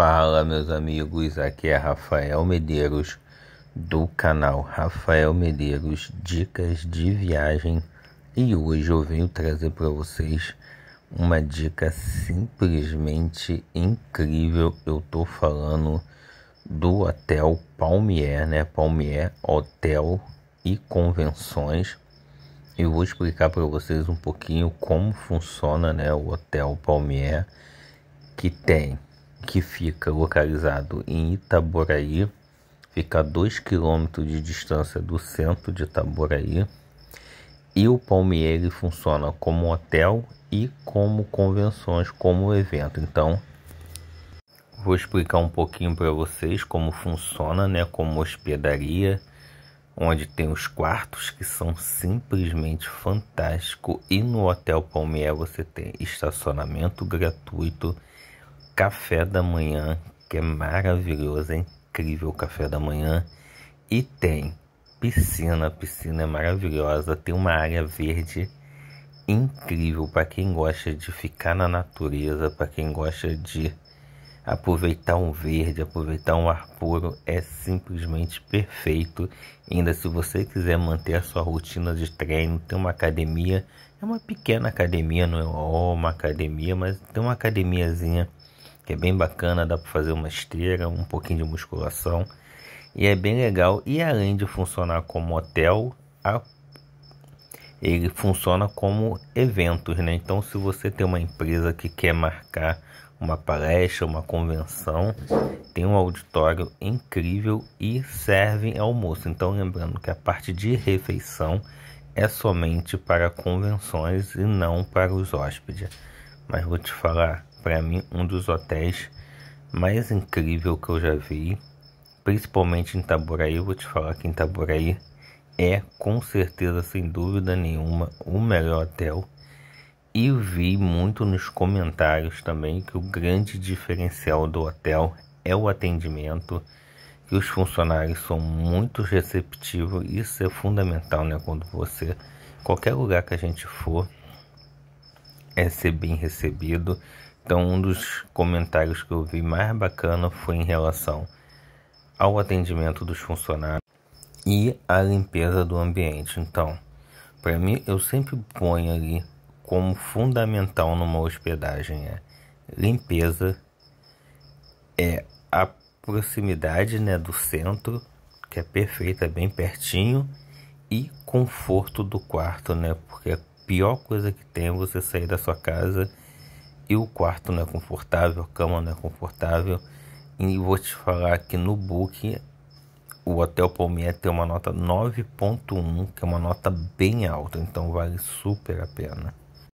Fala, meus amigos, aqui é Rafael Medeiros do canal Rafael Medeiros Dicas de Viagem e hoje eu venho trazer para vocês uma dica simplesmente incrível. Eu tô falando do Hotel Palmier, né? Palmier Hotel e Convenções. Eu vou explicar para vocês um pouquinho como funciona, né, o Hotel Palmier que tem que fica localizado em Itaboraí, fica a 2 km de distância do centro de Itaboraí, e o Palmieri funciona como hotel e como convenções, como evento. Então, vou explicar um pouquinho para vocês como funciona, né, como hospedaria, onde tem os quartos que são simplesmente fantástico e no Hotel Palmieri você tem estacionamento gratuito café da manhã, que é maravilhoso, é incrível o café da manhã. E tem piscina, a piscina é maravilhosa, tem uma área verde incrível para quem gosta de ficar na natureza, para quem gosta de aproveitar um verde, aproveitar um ar puro, é simplesmente perfeito. ainda se você quiser manter a sua rotina de treino, tem uma academia, é uma pequena academia, não é uma academia, mas tem uma academiazinha que é bem bacana, dá para fazer uma esteira, um pouquinho de musculação e é bem legal. E além de funcionar como hotel, a... ele funciona como eventos, né? Então, se você tem uma empresa que quer marcar uma palestra, uma convenção, tem um auditório incrível e serve almoço. Então, lembrando que a parte de refeição é somente para convenções e não para os hóspedes. Mas vou te falar, para mim um dos hotéis mais incrível que eu já vi, principalmente em Itaboraí, vou te falar que em Itaboraí é com certeza, sem dúvida nenhuma, o melhor hotel. E vi muito nos comentários também que o grande diferencial do hotel é o atendimento, que os funcionários são muito receptivos, isso é fundamental, né, quando você qualquer lugar que a gente for é ser bem recebido então, um dos comentários que eu vi mais bacana foi em relação ao atendimento dos funcionários e à limpeza do ambiente. Então, para mim, eu sempre ponho ali como fundamental numa hospedagem é limpeza, é a proximidade né, do centro, que é perfeita, é bem pertinho, e conforto do quarto, né? Porque a pior coisa que tem é você sair da sua casa e o quarto não é confortável, a cama não é confortável. E vou te falar que no book o Hotel Palmier tem uma nota 9.1, que é uma nota bem alta, então vale super a pena.